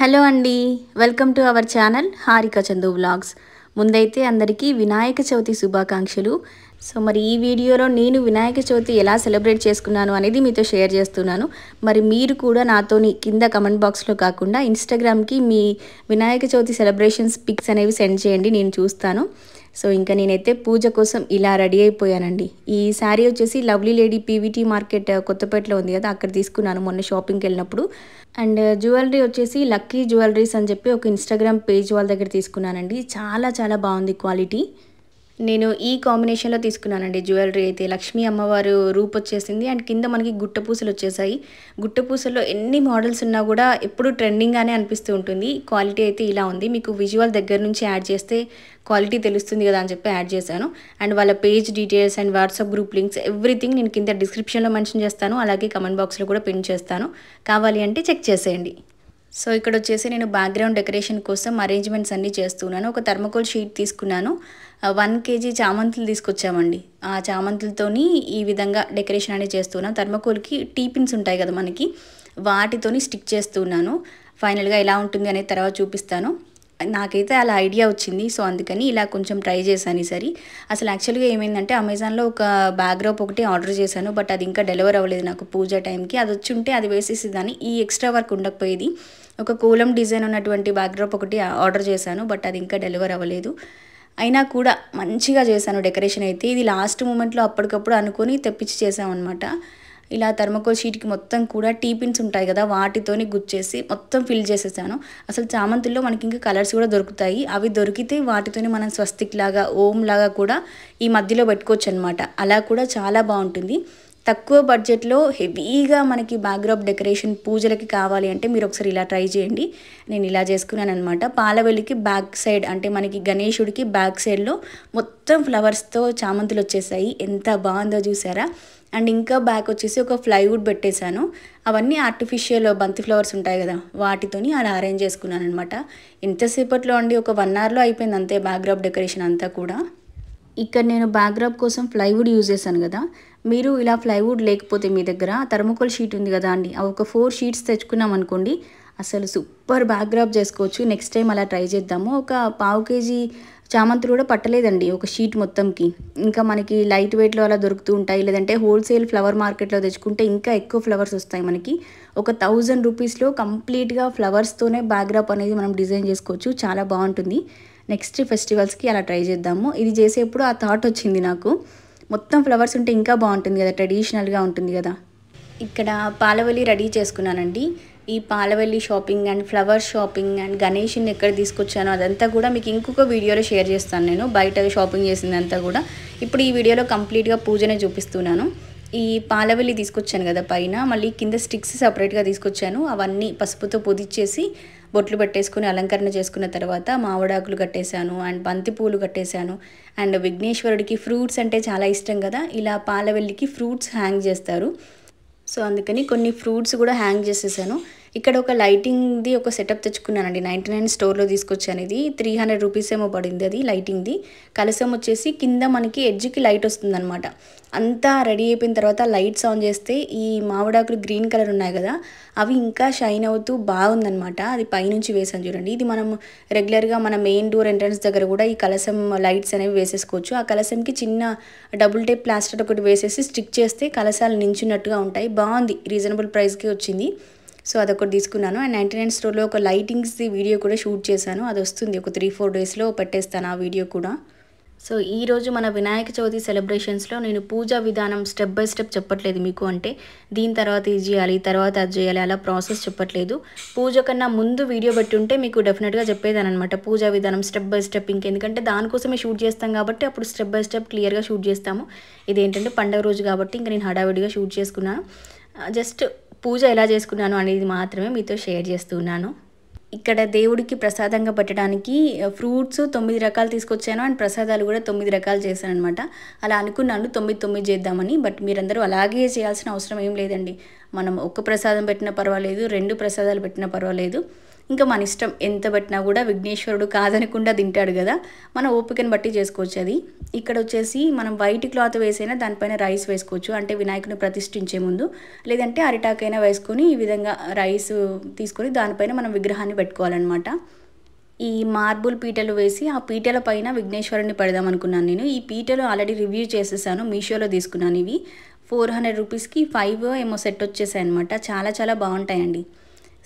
hello అండి welcome to our channel Harika Chandu vlogs ముందైతే అందరికీ వినాయక చవితి శుభాకాంక్షలు సో మరి ఈ వీడియోలో నేను వినాయక చవితి ఎలా సెలబ్రేట్ చేసుకున్నాను అనేది మీతో షేర్ చేస్తున్నాను మరి మీరు కూడా నాతోని కింద కమెంట్ బాక్స్లో కాకుండా ఇన్స్టాగ్రామ్కి మీ వినాయక చవితి సెలబ్రేషన్స్ పిక్స్ అనేవి సెండ్ చేయండి నేను చూస్తాను సో ఇంకా నేనైతే పూజ కోసం ఇలా రెడీ అయిపోయానండి ఈ శారీ వచ్చేసి లవ్లీ లేడీ పీవీటీ మార్కెట్ కొత్తపేటలో ఉంది కదా అక్కడ తీసుకున్నాను మొన్న షాపింగ్కి వెళ్ళినప్పుడు అండ్ జ్యువెలరీ వచ్చేసి లక్కీ జ్యువెలరీస్ అని చెప్పి ఒక ఇన్స్టాగ్రామ్ పేజ్ వాళ్ళ దగ్గర తీసుకున్నానండి చాలా చాలా బాగుంది క్వాలిటీ నేను ఈ కాంబినేషన్లో తీసుకున్నానండి జ్యువెలరీ అయితే లక్ష్మీ అమ్మవారు రూప్ వచ్చేసింది అండ్ కింద మనకి గుట్టపూసలు వచ్చేసాయి గుట్టపూసల్లో ఎన్ని మోడల్స్ ఉన్నా కూడా ఎప్పుడు ట్రెండింగ్గానే అనిపిస్తూ ఉంటుంది క్వాలిటీ అయితే ఇలా ఉంది మీకు విజువల్ దగ్గర నుంచి యాడ్ చేస్తే క్వాలిటీ తెలుస్తుంది కదా అని చెప్పి యాడ్ చేశాను అండ్ వాళ్ళ page details and WhatsApp group links everything నేను కింద డిస్క్రిప్షన్లో మెన్షన్ చేస్తాను అలాగే కమెంట్ బాక్స్లో కూడా పిన్ చేస్తాను కావాలి అంటే చెక్ చేసేయండి సో ఇక్కడ వచ్చేసి నేను బ్యాక్గ్రౌండ్ డెకరేషన్ కోసం అరేంజ్మెంట్స్ అన్నీ చేస్తున్నాను ఒక థర్మకోల్ షీట్ తీసుకున్నాను వన్ కేజీ చామంతులు తీసుకొచ్చామండి ఆ చామంతులతోని ఈ విధంగా డెకరేషన్ అనేది చేస్తున్నాను థర్మకోల్కి టీపిన్స్ ఉంటాయి కదా మనకి వాటితోని స్టిక్ చేస్తున్నాను ఫైనల్గా ఎలా ఉంటుంది అనేది తర్వాత చూపిస్తాను నాకైతే అలా ఐడియా వచ్చింది సో అందుకని ఇలా కొంచెం ట్రై చేశాను ఈసారి అసలు యాక్చువల్గా ఏమైందంటే అమెజాన్లో ఒక బ్యాక్గ్రౌప్ ఒకటి ఆర్డర్ చేశాను బట్ అది ఇంకా డెలివర్ అవ్వలేదు నాకు పూజ టైంకి అది వచ్చి ఉంటే అది దాన్ని ఈ ఎక్స్ట్రా వర్క్ ఉండకపోయేది ఒక కూలం డిజైన్ ఉన్నటువంటి బ్యాక్డ్రాప్ ఒకటి ఆర్డర్ చేశాను బట్ అది ఇంకా డెలివర్ అవ్వలేదు అయినా కూడా మంచిగా చేశాను డెకరేషన్ అయితే ఇది లాస్ట్ మూమెంట్లో అప్పటికప్పుడు అనుకొని తెప్పించి చేసాం అనమాట ఇలా థర్మకోల్ షీట్కి మొత్తం కూడా టీ పిన్స్ ఉంటాయి కదా వాటితోని గుచ్చేసి మొత్తం ఫిల్ చేసేసాను అసలు చామంతుల్లో మనకి ఇంకా కలర్స్ కూడా దొరుకుతాయి అవి దొరికితే వాటితోని మనం స్వస్తిక్ లాగా ఓం లాగా కూడా ఈ మధ్యలో పెట్టుకోవచ్చు అనమాట అలా కూడా చాలా బాగుంటుంది తక్కువ బడ్జెట్లో హెవీగా మనకి బ్యాక్గ్రాప్ డెకరేషన్ పూజలకి కావాలి అంటే మీరు ఒకసారి ఇలా ట్రై చేయండి నేను ఇలా చేసుకున్నాను అనమాట పాలవెల్లికి బ్యాక్ సైడ్ అంటే మనకి గణేశుడికి బ్యాక్ సైడ్లో మొత్తం ఫ్లవర్స్తో చామంతులు వచ్చేసాయి ఎంత బాగుందో చూసారా అండ్ ఇంకా బ్యాక్ వచ్చేసి ఒక ఫ్లైవుడ్ పెట్టేశాను అవన్నీ ఆర్టిఫిషియల్ బంతి ఫ్లవర్స్ ఉంటాయి కదా వాటితోని అలా అరేంజ్ చేసుకున్నాను అనమాట ఎంతసేపట్లో అండి ఒక వన్ అవర్లో అయిపోయింది అంతే బ్యాక్గ్రాప్ డెకరేషన్ అంతా కూడా ఇక్కడ నేను బ్యాక్గ్రాప్ కోసం ప్లైవుడ్ యూజ్ చేశాను కదా మీరు ఇలా ప్లైవుడ్ లేకపోతే మీ దగ్గర థర్మోకోల్ షీట్ ఉంది కదా అండి అవి ఒక ఫోర్ షీట్స్ తెచ్చుకున్నాం అనుకోండి అసలు సూపర్ బ్యాక్గ్రాప్ చేసుకోవచ్చు నెక్స్ట్ టైం అలా ట్రై చేద్దాము ఒక పావు కేజీ చామంతులు కూడా పట్టలేదండి ఒక షీట్ మొత్తంకి ఇంకా మనకి లైట్ వెయిట్లో అలా దొరుకుతూ ఉంటాయి లేదంటే హోల్సేల్ ఫ్లవర్ మార్కెట్లో తెచ్చుకుంటే ఇంకా ఎక్కువ ఫ్లవర్స్ వస్తాయి మనకి ఒక థౌజండ్ రూపీస్లో కంప్లీట్గా ఫ్లవర్స్తోనే బ్యాక్గ్రాప్ అనేది మనం డిజైన్ చేసుకోవచ్చు చాలా బాగుంటుంది నెక్స్ట్ ఫెస్టివల్స్కి అలా ట్రై చేద్దాము ఇది చేసేప్పుడు ఆ థాట్ వచ్చింది నాకు మొత్తం ఫ్లవర్స్ ఉంటే ఇంకా బాగుంటుంది కదా ట్రెడిషనల్గా ఉంటుంది కదా ఇక్కడ పాలవల్లి రెడీ చేసుకున్నానండి ఈ పాలవల్లి shopping and flower shopping and గణేష్ని ఎక్కడ తీసుకొచ్చానో అదంతా కూడా మీకు ఇంకొక వీడియోలో షేర్ చేస్తాను నేను బయట షాపింగ్ చేసిందంతా కూడా ఇప్పుడు ఈ వీడియోలో కంప్లీట్గా పూజనే చూపిస్తున్నాను ఈ పాలవెల్లి తీసుకొచ్చాను కదా పైన మళ్ళీ కింద స్టిక్స్ సపరేట్గా తీసుకొచ్చాను అవన్నీ పసుపుతో పొదిచ్చేసి బొట్లు పెట్టేసుకుని అలంకరణ చేసుకున్న తర్వాత మామిడాకులు కట్టేశాను అండ్ బంతి పూలు కట్టేశాను అండ్ విఘ్నేశ్వరుడికి ఫ్రూట్స్ అంటే చాలా ఇష్టం కదా ఇలా పాలవెల్లికి ఫ్రూట్స్ హ్యాంగ్ చేస్తారు సో అందుకని కొన్ని ఫ్రూట్స్ కూడా హ్యాంగ్ చేసేసాను ఇక్కడ ఒక లైటింగ్ది ఒక సెటప్ తెచ్చుకున్నానండి నైంటీ నైన్ స్టోర్లో తీసుకొచ్చాను ఇది త్రీ హండ్రెడ్ రూపీస్ ఏమో పడింది అది లైటింగ్ది కలసం వచ్చేసి కింద మనకి ఎడ్జ్కి లైట్ అనమాట అంతా రెడీ అయిపోయిన తర్వాత లైట్స్ ఆన్ చేస్తే ఈ మామిడాకులు గ్రీన్ కలర్ ఉన్నాయి కదా అవి ఇంకా షైన్ అవుతూ బాగుందనమాట అది పైనుంచి వేసాను చూడండి ఇది మనం రెగ్యులర్గా మన మెయిన్ డోర్ ఎంట్రన్స్ దగ్గర కూడా ఈ కలసం లైట్స్ అనేవి వేసేసుకోవచ్చు ఆ కలసంకి చిన్న డబుల్ టేప్ ప్లాస్టర్ ఒకటి వేసేసి స్టిక్ చేస్తే కలసాలు నించున్నట్టుగా ఉంటాయి బాగుంది రీజనబుల్ ప్రైస్కి వచ్చింది సో అదొకటి తీసుకున్నాను అండ్ నైంటీ నైన్ స్టోర్లో ఒక లైటింగ్స్ది వీడియో కూడా షూట్ చేశాను అది వస్తుంది ఒక త్రీ ఫోర్ డేస్లో పెట్టేస్తాను ఆ వీడియో కూడా సో ఈరోజు మన వినాయక చవితి సెలబ్రేషన్స్లో నేను పూజా విధానం స్టెప్ బై స్టెప్ చెప్పట్లేదు మీకు అంటే దీని తర్వాత ఇది చేయాలి తర్వాత అది చేయాలి అలా ప్రాసెస్ చెప్పట్లేదు పూజ కన్నా ముందు వీడియో పెట్టి ఉంటే మీకు డెఫినెట్గా చెప్పేదాని అనమాట పూజా విధానం స్టెప్ బై స్టెప్ ఇంకెందుకంటే దానికోసమే షూట్ చేస్తాం కాబట్టి అప్పుడు స్టెప్ బై స్టెప్ క్లియర్గా షూట్ చేస్తాము ఇదేంటంటే పండగ రోజు కాబట్టి ఇంకా నేను హడావిడిగా షూట్ చేసుకున్నాను జస్ట్ పూజ ఎలా చేసుకున్నాను అనేది మాత్రమే మీతో షేర్ చేస్తున్నాను ఇక్కడ దేవుడికి ప్రసాదంగా పెట్టడానికి ఫ్రూట్స్ తొమ్మిది రకాలు తీసుకొచ్చాను అండ్ ప్రసాదాలు కూడా తొమ్మిది రకాలు చేశాను అనమాట అలా అనుకున్నాను తొమ్మిది తొమ్మిది చేద్దామని బట్ మీరందరూ అలాగే చేయాల్సిన అవసరం ఏం లేదండి మనం ఒక్క ప్రసాదం పెట్టినా పర్వాలేదు రెండు ప్రసాదాలు పెట్టినా పర్వాలేదు ఇంకా మన ఇష్టం ఎంత పెట్టినా కూడా విఘ్నేశ్వరుడు కాదనకుండా తింటాడు కదా మన ఓపికను బట్టి చేసుకోవచ్చు అది ఇక్కడ వచ్చేసి మనం వైట్ క్లాత్ వేసైనా దానిపైన రైస్ వేసుకోవచ్చు అంటే వినాయకుని ప్రతిష్ఠించే ముందు లేదంటే అరిటాకైనా వేసుకొని ఈ విధంగా రైస్ తీసుకొని దానిపైన మనం విగ్రహాన్ని పెట్టుకోవాలన్నమాట ఈ మార్బుల్ పీటలు వేసి ఆ పీటల పైన విఘ్నేశ్వరుని పెడదాం అనుకున్నాను నేను ఈ పీటలు ఆల్రెడీ రివ్యూ చేసేసాను మీషోలో తీసుకున్నాను ఇవి ఫోర్ హండ్రెడ్ రూపీస్కి ఫైవ్ ఏమో సెట్ వచ్చేసాయి అనమాట చాలా చాలా బాగుంటాయండి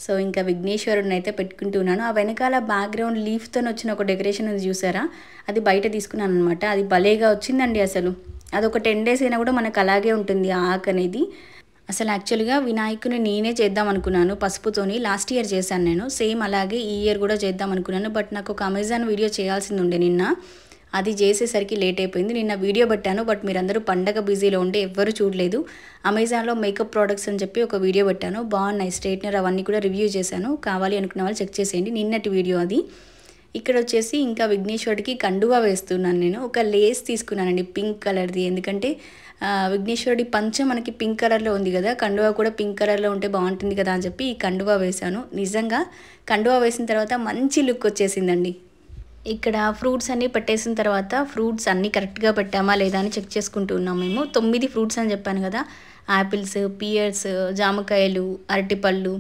సో ఇంకా విఘ్నేశ్వరుడిని అయితే పెట్టుకుంటూ ఉన్నాను ఆ వెనకాల బ్యాక్గ్రౌండ్ లీఫ్తో వచ్చిన ఒక డెకరేషన్ అది చూసారా అది బయట తీసుకున్నాను అనమాట అది భలేగా వచ్చిందండి అసలు అది ఒక టెన్ డేస్ అయినా కూడా మనకు అలాగే ఉంటుంది ఆ ఆక్ అనేది అసలు యాక్చువల్గా వినాయకుని నేనే చేద్దాం అనుకున్నాను పసుపుతోని లాస్ట్ ఇయర్ చేశాను నేను సేమ్ అలాగే ఈ ఇయర్ కూడా చేద్దాం అనుకున్నాను బట్ నాకు ఒక అమెజాన్ వీడియో చేయాల్సింది ఉండే నిన్న అది చేసేసరికి లేట్ అయిపోయింది నిన్న వీడియో పెట్టాను బట్ మీరందరూ పండగ బిజీలో ఉండి ఎవ్వరూ చూడలేదు అమెజాన్లో మేకప్ ప్రోడక్ట్స్ అని చెప్పి ఒక వీడియో పెట్టాను బాగున్నాయి స్ట్రైట్నర్ అవన్నీ కూడా రివ్యూ చేశాను కావాలి అనుకున్న చెక్ చేసేయండి నిన్నటి వీడియో అది ఇక్కడ వచ్చేసి ఇంకా విఘ్నేశ్వరుడికి కండువా వేస్తున్నాను నేను ఒక లేస్ తీసుకున్నానండి పింక్ కలర్ది ఎందుకంటే విఘ్నేశ్వరుడి పంచం మనకి పింక్ కలర్లో ఉంది కదా కండువా కూడా పింక్ కలర్లో ఉంటే బాగుంటుంది కదా అని చెప్పి ఈ కండువా వేశాను నిజంగా కండువా వేసిన తర్వాత మంచి లుక్ వచ్చేసిందండి ఇక్కడ ఫ్రూట్స్ అన్నీ పెట్టేసిన తర్వాత ఫ్రూట్స్ అన్నీ కరెక్ట్గా పెట్టామా లేదా అని చెక్ చేసుకుంటున్నాం మేము తొమ్మిది ఫ్రూట్స్ అని చెప్పాను కదా యాపిల్స్ పియర్స్ జామకాయలు అరటిపళ్ళు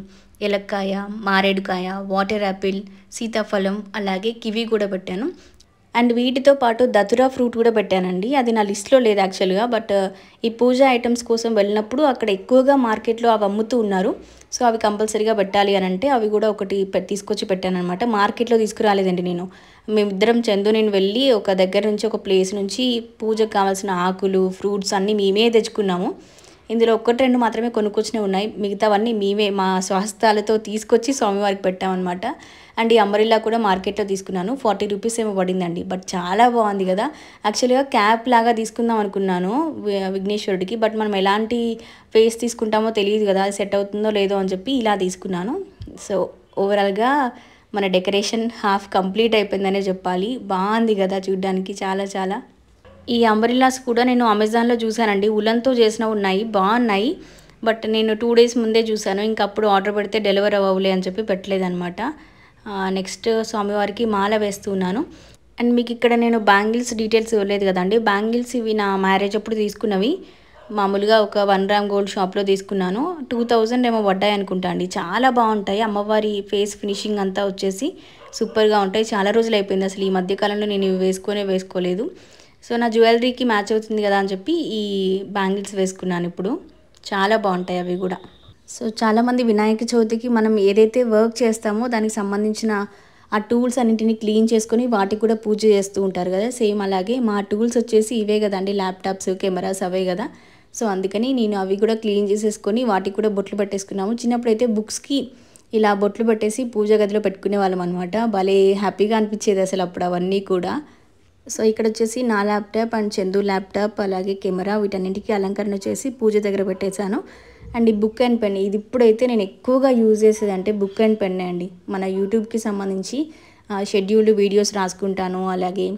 ఎలక్కాయ మారేడుకాయ వాటర్ యాపిల్ సీతాఫలం అలాగే కివి కూడా పెట్టాను అండ్ వీటితో పాటు దతురా ఫ్రూట్ కూడా పెట్టానండి అది నా లిస్ట్లో లేదు యాక్చువల్గా బట్ ఈ పూజ ఐటమ్స్ కోసం వెళ్ళినప్పుడు అక్కడ ఎక్కువగా మార్కెట్లో అవి అమ్ముతూ ఉన్నారు సో అవి కంపల్సరీగా పెట్టాలి అని అంటే అవి కూడా ఒకటి తీసుకొచ్చి పెట్టాను అనమాట మార్కెట్లో తీసుకురాలేదండి నేను మేమిద్దరం చందు నేను వెళ్ళి ఒక దగ్గర నుంచి ఒక ప్లేస్ నుంచి పూజకు కావాల్సిన ఆకులు ఫ్రూట్స్ అన్నీ మేమే తెచ్చుకున్నాము ఇందులో ఒక్కటి రెండు మాత్రమే కొనుక్కొచ్చినవి ఉన్నాయి మిగతావన్నీ మేమే మా స్వాస్థాలతో తీసుకొచ్చి స్వామివారికి పెట్టామన్నమాట అండ్ ఈ అంబరిల్లా కూడా మార్కెట్లో తీసుకున్నాను ఫార్టీ రూపీస్ ఏమో పడిందండి బట్ చాలా బాగుంది కదా యాక్చువల్గా క్యాప్ లాగా తీసుకుందాం అనుకున్నాను విఘ్నేశ్వరుడికి బట్ మనం ఎలాంటి ఫేస్ తీసుకుంటామో తెలియదు కదా అది సెట్ అవుతుందో లేదో అని చెప్పి ఇలా తీసుకున్నాను సో ఓవరాల్గా మన డెకరేషన్ హాఫ్ కంప్లీట్ అయిపోయిందనే చెప్పాలి బాగుంది కదా చూడ్డానికి చాలా చాలా ఈ అంబరిలాస్ కూడా నేను అమెజాన్లో చూశానండి ఉలన్తో చేసిన ఉన్నాయి బాగున్నాయి బట్ నేను టూ డేస్ ముందే చూశాను ఇంక అప్పుడు ఆర్డర్ పెడితే డెలివర్ అవ్వలే అని చెప్పి పెట్టలేదనమాట నెక్స్ట్ స్వామివారికి మాల వేస్తున్నాను అండ్ మీకు ఇక్కడ నేను బ్యాంగిల్స్ డీటెయిల్స్ ఇవ్వలేదు కదండి బ్యాంగిల్స్ ఇవి నా మ్యారేజ్ అప్పుడు తీసుకున్నవి మామూలుగా ఒక వన్ గ్రామ్ గోల్డ్ షాప్లో తీసుకున్నాను టూ థౌజండ్ ఏమో పడ్డాయి అనుకుంటా అండి చాలా బాగుంటాయి అమ్మవారి ఫేస్ ఫినిషింగ్ అంతా వచ్చేసి సూపర్గా ఉంటాయి చాలా రోజులు అయిపోయింది అసలు ఈ మధ్యకాలంలో నేను ఇవి వేసుకొనే వేసుకోలేదు సో నా జ్యువెలరీకి మ్యాచ్ అవుతుంది కదా అని చెప్పి ఈ బ్యాంగిల్స్ వేసుకున్నాను ఇప్పుడు చాలా బాగుంటాయి అవి కూడా సో చాలామంది వినాయక చవితికి మనం ఏదైతే వర్క్ చేస్తామో దానికి సంబంధించిన ఆ టూల్స్ అన్నింటిని క్లీన్ చేసుకొని వాటికి కూడా పూజ చేస్తూ ఉంటారు కదా సేమ్ అలాగే మా టూల్స్ వచ్చేసి ఇవే కదండి ల్యాప్టాప్స్ కెమెరాస్ అవే కదా సో అందుకని నేను అవి కూడా క్లీన్ చేసేసుకొని వాటికి కూడా బొట్లు పట్టేసుకున్నాము చిన్నప్పుడైతే బుక్స్కి ఇలా బొట్లు పట్టేసి పూజ గదిలో పెట్టుకునే వాళ్ళం అనమాట భలే హ్యాపీగా అనిపించేది అసలు అప్పుడు అవన్నీ కూడా సో ఇక్కడ వచ్చేసి నా ల్యాప్టాప్ అండ్ చందు ల్యాప్టాప్ అలాగే కెమెరా వీటన్నింటికి అలంకరణ చేసి పూజ దగ్గర పెట్టేశాను అండ్ ఈ బుక్ అండ్ పెన్ ఇది ఇప్పుడైతే నేను ఎక్కువగా యూజ్ చేసేది అంటే బుక్ అండ్ పెన్నే అండి మన యూట్యూబ్కి సంబంధించి షెడ్యూల్డ్ వీడియోస్ రాసుకుంటాను అలాగే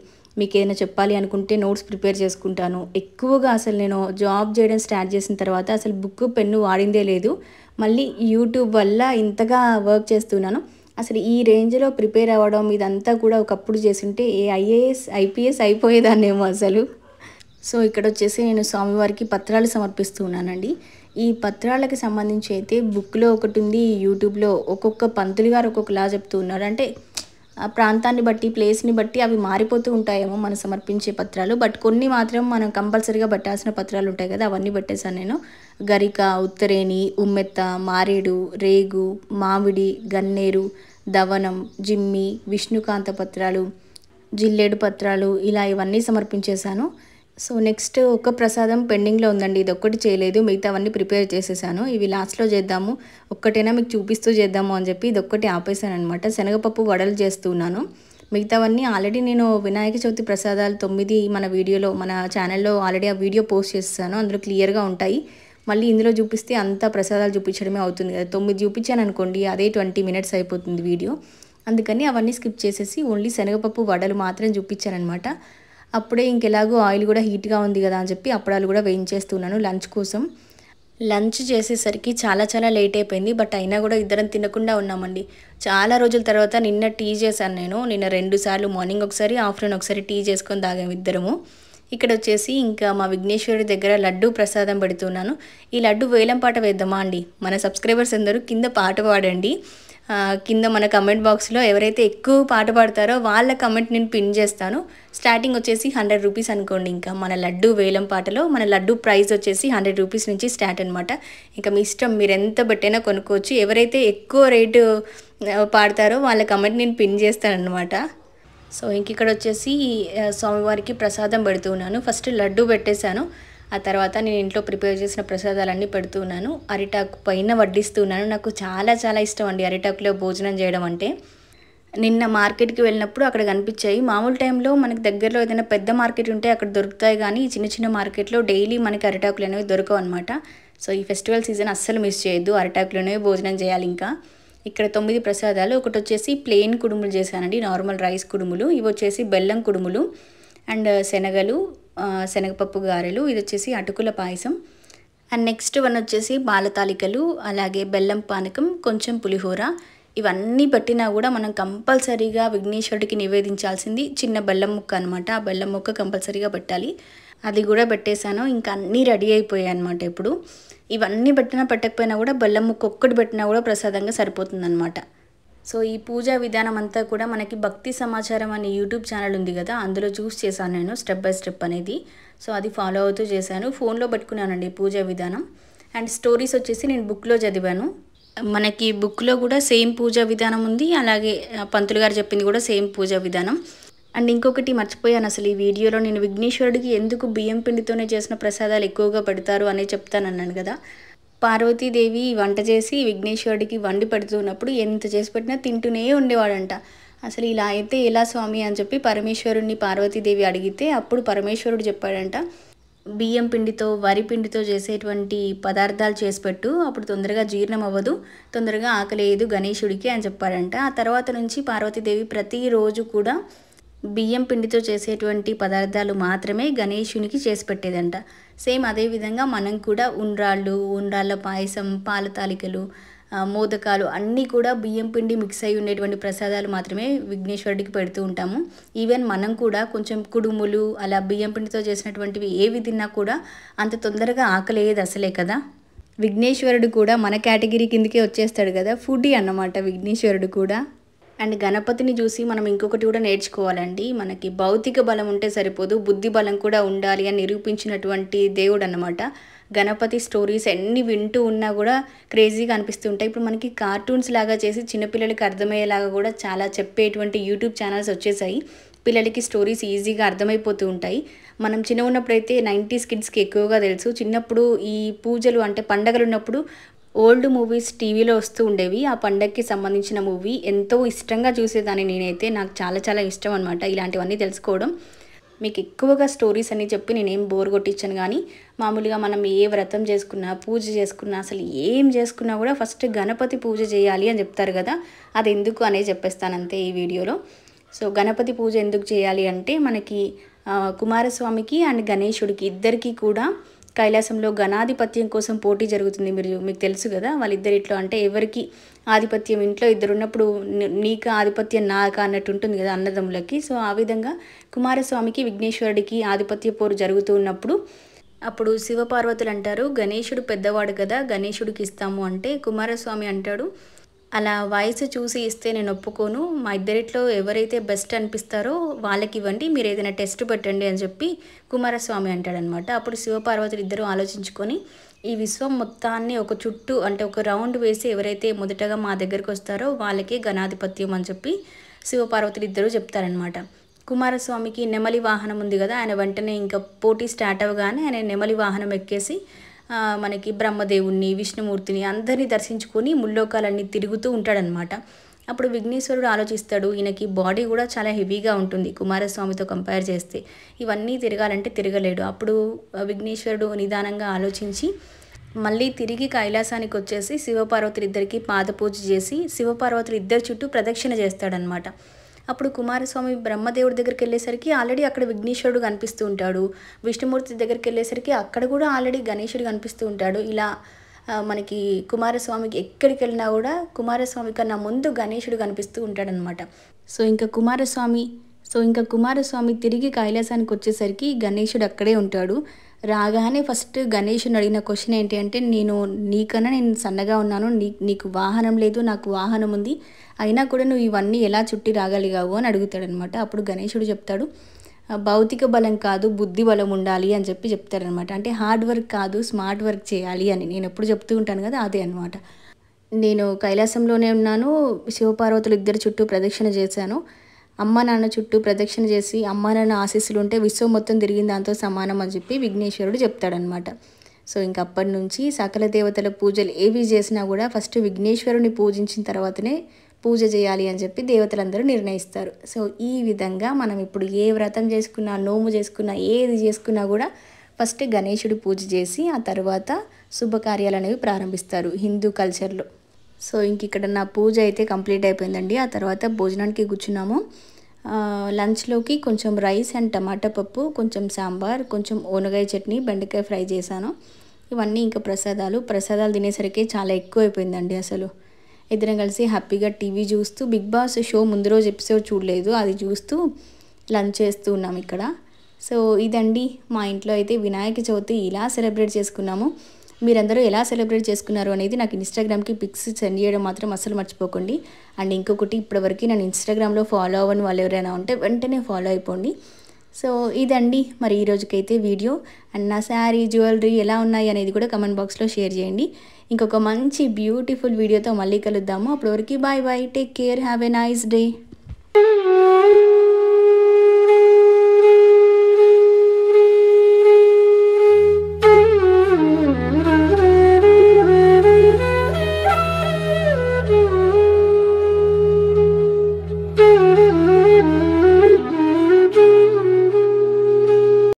మీకు ఏదైనా చెప్పాలి అనుకుంటే నోట్స్ ప్రిపేర్ చేసుకుంటాను ఎక్కువగా అసలు నేను జాబ్ చేయడం స్టార్ట్ చేసిన తర్వాత అసలు బుక్ పెన్ను వాడిందే లేదు మళ్ళీ యూట్యూబ్ వల్ల ఇంతగా వర్క్ చేస్తున్నాను అసలు ఈ రేంజ్లో ప్రిపేర్ అవ్వడం ఇదంతా కూడా ఒకప్పుడు చేసింటే ఏ ఐఏఎస్ ఐపీఎస్ అయిపోయేదాన్నేమో అసలు సో ఇక్కడ వచ్చేసి నేను స్వామివారికి పత్రాలు సమర్పిస్తున్నానండి ఈ పత్రాలకు సంబంధించి అయితే బుక్లో ఒకటి ఉంది యూట్యూబ్లో ఒక్కొక్క పంతులు గారు ఒక్కొక్కలా చెప్తూ ఉన్నారు అంటే ఆ ప్రాంతాన్ని బట్టి ప్లేస్ని బట్టి అవి మారిపోతూ ఉంటాయేమో మనం సమర్పించే పత్రాలు బట్ కొన్ని మాత్రం మనం కంపల్సరీగా పెట్టాల్సిన పత్రాలు ఉంటాయి కదా అవన్నీ పెట్టేశాను నేను గరిక ఉత్తరేణి ఉమ్మెత్త మారేడు రేగు మామిడి గన్నేరు దవనం జిమ్మి విష్ణుకాంత పత్రాలు జిల్లేడు పత్రాలు ఇలా ఇవన్నీ సమర్పించేశాను సో నెక్స్ట్ ఒక ప్రసాదం పెండింగ్లో ఉందండి ఇది ఒక్కటి చేయలేదు మిగతావన్నీ ప్రిపేర్ చేసేసాను ఇవి లాస్ట్లో చేద్దాము ఒక్కటైనా మీకు చూపిస్తూ చేద్దాము అని చెప్పి ఇది ఒక్కటి ఆపేసాను అనమాట శనగపప్పు వడలు చేస్తున్నాను మిగతావన్నీ ఆల్రెడీ నేను వినాయక చవితి ప్రసాదాలు తొమ్మిది మన వీడియోలో మన ఛానల్లో ఆల్రెడీ ఆ వీడియో పోస్ట్ చేస్తాను అందులో క్లియర్గా ఉంటాయి మళ్ళీ ఇందులో చూపిస్తే అంత ప్రసాదాలు చూపించడమే అవుతుంది కదా తొమ్మిది చూపించాను అనుకోండి అదే ట్వంటీ మినిట్స్ అయిపోతుంది వీడియో అందుకని అవన్నీ స్కిప్ చేసేసి ఓన్లీ శనగపప్పు వడలు మాత్రం చూపించానమాట అప్పుడే ఇంకెలాగో ఆయిల్ కూడా హీట్గా ఉంది కదా అని చెప్పి అప్పడాలు కూడా వేయించేస్తున్నాను లంచ్ కోసం లంచ్ చేసేసరికి చాలా చాలా లేట్ అయిపోయింది బట్ అయినా కూడా ఇద్దరం తినకుండా ఉన్నామండి చాలా రోజుల తర్వాత నిన్న టీ చేశాను నేను నిన్న రెండు సార్లు మార్నింగ్ ఒకసారి ఆఫ్టర్నూన్ ఒకసారి టీ చేసుకొని తాగాము ఇద్దరము ఇక్కడ వచ్చేసి ఇంకా మా విఘ్నేశ్వరి దగ్గర లడ్డు ప్రసాదం పెడుతున్నాను ఈ లడ్డు వేలం పాట వేద్దామా అండి మన సబ్స్క్రైబర్స్ అందరూ కింద పాట పాడండి కింద మన కమెంట్ బాక్స్లో ఎవరైతే ఎక్కువ పాట పాడతారో వాళ్ళ కమెంట్ నేను పిన్ చేస్తాను స్టార్టింగ్ వచ్చేసి హండ్రెడ్ రూపీస్ అనుకోండి ఇంకా మన లడ్డు వేలం పాటలో మన లడ్డు ప్రైస్ వచ్చేసి హండ్రెడ్ రూపీస్ నుంచి స్టార్ట్ అనమాట ఇంకా మీ ఇష్టం మీరు ఎంత బట్టైనా కొనుక్కోవచ్చు ఎవరైతే ఎక్కువ రేటు పాడతారో వాళ్ళ కమెంట్ నేను పిన్ చేస్తాను అనమాట సో ఇంక ఇక్కడ వచ్చేసి స్వామివారికి ప్రసాదం పెడుతున్నాను ఫస్ట్ లడ్డు పెట్టేశాను ఆ తర్వాత నేను ఇంట్లో ప్రిపేర్ చేసిన ప్రసాదాలన్నీ పెడుతున్నాను అరిటాకు పైన వడ్డిస్తున్నాను నాకు చాలా చాలా ఇష్టం అండి అరిటాకులో భోజనం చేయడం అంటే నిన్న మార్కెట్కి వెళ్ళినప్పుడు అక్కడ కనిపించాయి మామూలు టైంలో మనకి దగ్గరలో ఏదైనా పెద్ద మార్కెట్ ఉంటే అక్కడ దొరుకుతాయి కానీ చిన్న చిన్న మార్కెట్లో డైలీ మనకి అరిటాకులు అనేవి దొరకవు అనమాట సో ఈ ఫెస్టివల్ సీజన్ అస్సలు మిస్ చేయొద్దు అరిటాకులు అనేవి భోజనం చేయాలి ఇంకా ఇక్కడ తొమ్మిది ప్రసాదాలు ఒకటి వచ్చేసి ప్లెయిన్ కుడుములు చేశానండి నార్మల్ రైస్ కుడుములు ఇవి వచ్చేసి బెల్లం కుడుములు అండ్ శనగలు శనగపప్పు గారెలు ఇది వచ్చేసి అటుకుల పాయసం అండ్ నెక్స్ట్ వన్ వచ్చేసి బాలతాలికలు అలాగే బెల్లం పానకం కొంచెం పులిహోర ఇవన్నీ పెట్టినా కూడా మనం కంపల్సరీగా విఘ్నేశ్వరుడికి నివేదించాల్సింది చిన్న బెల్లం ముక్క అనమాట ఆ బెల్లం ముక్క కంపల్సరీగా పెట్టాలి అది కూడా పెట్టేశాను ఇంకా అన్నీ రెడీ అయిపోయాయి అనమాట ఇప్పుడు ఇవన్నీ పెట్టినా పెట్టకపోయినా కూడా బెల్లం ముక్క ఒక్కటి పెట్టినా కూడా ప్రసాదంగా సరిపోతుంది అనమాట సో ఈ పూజా విధానం అంతా కూడా మనకి భక్తి సమాచారం అనే యూట్యూబ్ ఛానల్ ఉంది కదా అందులో చూస్ చేశాను నేను స్టెప్ బై స్టెప్ అనేది సో అది ఫాలో అవుతూ చేశాను ఫోన్లో పట్టుకున్నానండి పూజా విధానం అండ్ స్టోరీస్ వచ్చేసి నేను బుక్లో చదివాను మనకి బుక్లో కూడా సేమ్ పూజా విధానం ఉంది అలాగే పంతులు గారు చెప్పింది కూడా సేమ్ పూజా విధానం అండ్ ఇంకొకటి మర్చిపోయాను అసలు ఈ వీడియోలో నేను విఘ్నేశ్వరుడికి ఎందుకు బియ్యం పిండితోనే చేసిన ప్రసాదాలు ఎక్కువగా పెడతారు అనే చెప్తానన్నాను కదా పార్వతీదేవి వంట చేసి విఘ్నేశ్వరుడికి వండి పెడుతున్నప్పుడు ఎంత చేసి పెట్టినా తింటూనే ఉండేవాడంట అసలు ఇలా అయితే ఎలా స్వామి అని చెప్పి పరమేశ్వరుణ్ణి పార్వతీదేవి అడిగితే అప్పుడు పరమేశ్వరుడు చెప్పాడంట బియ్యం పిండితో వరి పిండితో చేసేటువంటి పదార్థాలు చేసి పెట్టు అప్పుడు తొందరగా జీర్ణం అవ్వదు తొందరగా ఆకలేదు గణేశుడికి అని చెప్పాడంట ఆ తర్వాత నుంచి పార్వతీదేవి ప్రతిరోజు కూడా బియ్యం పిండితో చేసేటువంటి పదార్థాలు మాత్రమే గణేషునికి చేసి పెట్టేదంట సేమ్ అదేవిధంగా మనం కూడా ఉండ్రాళ్ళు ఉండ్రాళ్ళ పాయసం పాల తాలికలు మోదకాలు అన్నీ కూడా బియ్యం పిండి మిక్స్ అయి ఉండేటువంటి ప్రసాదాలు మాత్రమే విఘ్నేశ్వరుడికి పెడుతూ ఉంటాము ఈవెన్ మనం కూడా కొంచెం కుడుములు అలా బియ్యం పిండితో చేసినటువంటివి ఏవి తిన్నా కూడా అంత తొందరగా ఆకలేయదు అసలే కదా విఘ్నేశ్వరుడు కూడా మన కేటగిరీ కిందకే వచ్చేస్తాడు కదా ఫుడీ అన్నమాట విఘ్నేశ్వరుడు కూడా అండ్ గణపతిని చూసి మనం ఇంకొకటి కూడా నేర్చుకోవాలండి మనకి భౌతిక బలం ఉంటే సరిపోదు బుద్ధి బలం కూడా ఉండాలి అని నిరూపించినటువంటి దేవుడు అనమాట గణపతి స్టోరీస్ ఎన్ని వింటూ ఉన్నా కూడా క్రేజీగా అనిపిస్తూ ఉంటాయి ఇప్పుడు మనకి కార్టూన్స్ లాగా చేసి చిన్నపిల్లలకి అర్థమయ్యేలాగా కూడా చాలా చెప్పేటువంటి యూట్యూబ్ ఛానల్స్ వచ్చేసాయి పిల్లలకి స్టోరీస్ ఈజీగా అర్థమైపోతూ ఉంటాయి మనం చిన్న ఉన్నప్పుడైతే నైంటీస్ కిడ్స్కి ఎక్కువగా తెలుసు చిన్నప్పుడు ఈ పూజలు అంటే పండగలు ఉన్నప్పుడు ఓల్డ్ మూవీస్ టీవీలో వస్తూ ఉండేవి ఆ పండగకి సంబంధించిన మూవీ ఎంతో ఇష్టంగా చూసేదాన్ని నేనైతే నాకు చాలా చాలా ఇష్టం అనమాట ఇలాంటివన్నీ తెలుసుకోవడం మీకు ఎక్కువగా స్టోరీస్ అని చెప్పి నేనేం బోర్ కొట్టించాను కానీ మామూలుగా మనం ఏ వ్రతం చేసుకున్నా పూజ చేసుకున్నా అసలు ఏం చేసుకున్నా కూడా ఫస్ట్ గణపతి పూజ చేయాలి అని చెప్తారు కదా అది ఎందుకు అనేది చెప్పేస్తానంతే ఈ వీడియోలో సో గణపతి పూజ ఎందుకు చేయాలి అంటే మనకి కుమారస్వామికి అండ్ గణేశుడికి ఇద్దరికీ కూడా కైలాసంలో ఘనాధిపత్యం కోసం పోటీ జరుగుతుంది మీరు మీకు తెలుసు కదా ఇట్లా అంటే ఎవరికి ఆధిపత్యం ఇంట్లో ఇద్దరున్నప్పుడు నీకు ఆధిపత్యం నాక అన్నట్టు ఉంటుంది కదా అన్నదమ్ములకి సో ఆ విధంగా కుమారస్వామికి విఘ్నేశ్వరుడికి ఆధిపత్య పోరు జరుగుతూ ఉన్నప్పుడు అప్పుడు శివపార్వతులు అంటారు గణేశుడు పెద్దవాడు కదా గణేశుడికి ఇస్తాము అంటే కుమారస్వామి అంటాడు అలా వాయిస్ చూసి ఇస్తే నేను ఒప్పుకోను మా ఇద్దరిట్లో ఎవరైతే బెస్ట్ అనిపిస్తారో వాళ్ళకి ఇవ్వండి మీరు ఏదైనా టెస్ట్ పెట్టండి అని చెప్పి కుమారస్వామి అంటాడనమాట అప్పుడు శివపార్వతులు ఇద్దరు ఆలోచించుకొని ఈ విశ్వం మొత్తాన్ని ఒక చుట్టూ అంటే ఒక రౌండ్ వేసి ఎవరైతే మొదటగా మా దగ్గరికి వస్తారో వాళ్ళకే గణాధిపత్యం అని చెప్పి శివపార్వతులు ఇద్దరు చెప్తారనమాట కుమారస్వామికి నెమలి వాహనం ఉంది కదా ఆయన వెంటనే ఇంకా పోటీ స్టార్ట్ అవ్వగానే ఆయన నెమలి వాహనం ఎక్కేసి మనకి బ్రహ్మదేవుణ్ణి విష్ణుమూర్తిని అందరినీ దర్శించుకొని ముల్లోకాలన్నీ తిరుగుతూ ఉంటాడనమాట అప్పుడు విఘ్నేశ్వరుడు ఆలోచిస్తాడు ఈయనకి బాడీ కూడా చాలా హెవీగా ఉంటుంది కుమారస్వామితో కంపేర్ చేస్తే ఇవన్నీ తిరగాలంటే తిరగలేడు అప్పుడు విఘ్నేశ్వరుడు నిదానంగా ఆలోచించి మళ్ళీ తిరిగి కైలాసానికి వచ్చేసి శివపార్వతులు ఇద్దరికి పాదపూజ చేసి శివపార్వతులు ఇద్దరి చుట్టూ ప్రదక్షిణ చేస్తాడనమాట అప్పుడు కుమారస్వామి బ్రహ్మదేవుడి దగ్గరికి వెళ్ళేసరికి ఆల్రెడీ అక్కడ విఘ్నేశ్వరుడు కనిపిస్తూ ఉంటాడు విష్ణుమూర్తి దగ్గరికి వెళ్ళేసరికి అక్కడ కూడా ఆల్రెడీ గణేశుడు కనిపిస్తూ ఉంటాడు ఇలా మనకి కుమారస్వామికి ఎక్కడికి వెళ్ళినా కూడా కుమారస్వామి కన్నా ముందు గణేశుడు కనిపిస్తూ ఉంటాడనమాట సో ఇంకా కుమారస్వామి సో ఇంకా కుమారస్వామి తిరిగి కైలాసానికి వచ్చేసరికి గణేశుడు అక్కడే ఉంటాడు రాగానే ఫస్ట్ గణేష్ని అడిగిన క్వశ్చన్ ఏంటి అంటే నేను నీకన్నా నేను సన్నగా ఉన్నాను నీ నీకు వాహనం లేదు నాకు వాహనం ఉంది అయినా కూడా నువ్వు ఇవన్నీ ఎలా చుట్టి రాగలిగావు అని అడుగుతాడనమాట అప్పుడు గణేషుడు చెప్తాడు భౌతిక బలం కాదు బుద్ధి బలం ఉండాలి అని చెప్పి చెప్తారనమాట అంటే హార్డ్ వర్క్ కాదు స్మార్ట్ వర్క్ చేయాలి అని నేను ఎప్పుడు చెప్తూ ఉంటాను కదా అదే అనమాట నేను కైలాసంలోనే ఉన్నాను శివపార్వతులు ఇద్దరు చుట్టూ ప్రదక్షిణ చేశాను అమ్మ నాన్న చుట్టూ ప్రదక్షిణ చేసి అమ్మ నాన్న ఆశీస్సులు ఉంటే విశ్వం మొత్తం తిరిగిన దాంతో సమానం అని చెప్పి విఘ్నేశ్వరుడు చెప్తాడనమాట సో ఇంక అప్పటి నుంచి సకల దేవతల పూజలు ఏవి చేసినా కూడా ఫస్ట్ విఘ్నేశ్వరుని పూజించిన తర్వాతనే పూజ చేయాలి అని చెప్పి దేవతలందరూ నిర్ణయిస్తారు సో ఈ విధంగా మనం ఇప్పుడు ఏ వ్రతం చేసుకున్నా నోము చేసుకున్నా ఏది చేసుకున్నా కూడా ఫస్ట్ గణేశుడి పూజ చేసి ఆ తర్వాత శుభకార్యాలు అనేవి ప్రారంభిస్తారు హిందూ కల్చర్లో సో ఇంక ఇక్కడ నా పూజ అయితే కంప్లీట్ అయిపోయిందండి ఆ తర్వాత భోజనానికి కూర్చున్నాము లంచ్లోకి కొంచెం రైస్ అండ్ టమాటా పప్పు కొంచెం సాంబార్ కొంచెం ఓనగాయ చట్నీ బెండకాయ ఫ్రై చేశాను ఇవన్నీ ఇంకా ప్రసాదాలు ప్రసాదాలు తినేసరికి చాలా ఎక్కువ అయిపోయిందండి అసలు ఇద్దరం కలిసి హ్యాపీగా టీవీ చూస్తూ బిగ్ బాస్ షో ముందు రోజు ఎపిసోడ్ చూడలేదు అది చూస్తూ లంచ్ చేస్తూ ఉన్నాం ఇక్కడ సో ఇదండి మా ఇంట్లో అయితే వినాయక చవితి ఇలా సెలబ్రేట్ చేసుకున్నాము మీరందరూ ఎలా సెలబ్రేట్ చేసుకున్నారు అనేది నాకు ఇన్స్టాగ్రామ్కి పిక్స్ సెండ్ చేయడం మాత్రం అస్సలు మర్చిపోకండి అండ్ ఇంకొకటి ఇప్పటివరకు నన్ను ఇన్స్టాగ్రామ్లో ఫాలో అవ్వని వాళ్ళు ఎవరైనా ఉంటే వెంటనే ఫాలో అయిపోండి సో ఇదండి మరి ఈ రోజుకైతే వీడియో అండ్ నా శారీ జ్యువెలరీ ఎలా ఉన్నాయి అనేది కూడా కమెంట్ బాక్స్లో షేర్ చేయండి ఇంకొక మంచి బ్యూటిఫుల్ వీడియోతో మళ్ళీ కలుద్దాము అప్పటివరకు bye bye take care have a nice day